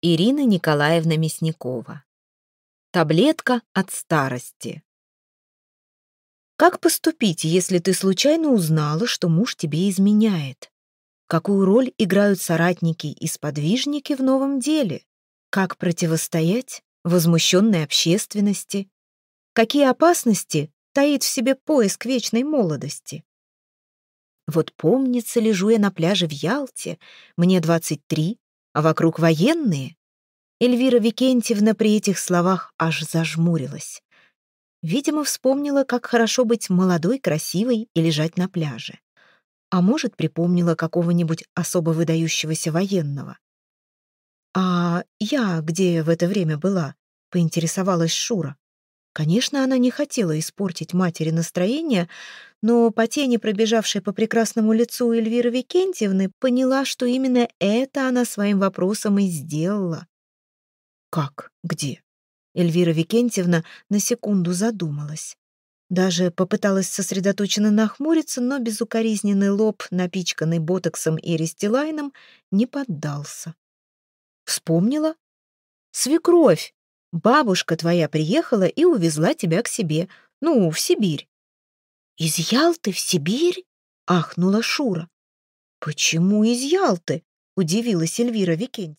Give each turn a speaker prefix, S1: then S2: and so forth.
S1: Ирина Николаевна Мясникова. Таблетка от старости. Как поступить, если ты случайно узнала, что муж тебе изменяет? Какую роль играют соратники и сподвижники в новом деле? Как противостоять возмущенной общественности? Какие опасности таит в себе поиск вечной молодости? Вот помнится, лежу я на пляже в Ялте, мне 23, а вокруг военные? Эльвира Викентьевна при этих словах аж зажмурилась. Видимо, вспомнила, как хорошо быть молодой, красивой и лежать на пляже. А может, припомнила какого-нибудь особо выдающегося военного. «А я где в это время была?» — поинтересовалась Шура. Конечно, она не хотела испортить матери настроение, но по тени, пробежавшей по прекрасному лицу Эльвиры Викентьевны, поняла, что именно это она своим вопросом и сделала. «Как? Где?» Эльвира Викентьевна на секунду задумалась. Даже попыталась сосредоточенно нахмуриться, но безукоризненный лоб, напичканный ботоксом и рестилайном, не поддался. «Вспомнила? Свекровь! Бабушка твоя приехала и увезла тебя к себе, ну, в Сибирь. «Из Ялты в Сибирь?» — ахнула Шура. «Почему из Ялты?» — удивилась Эльвира Викентьевна.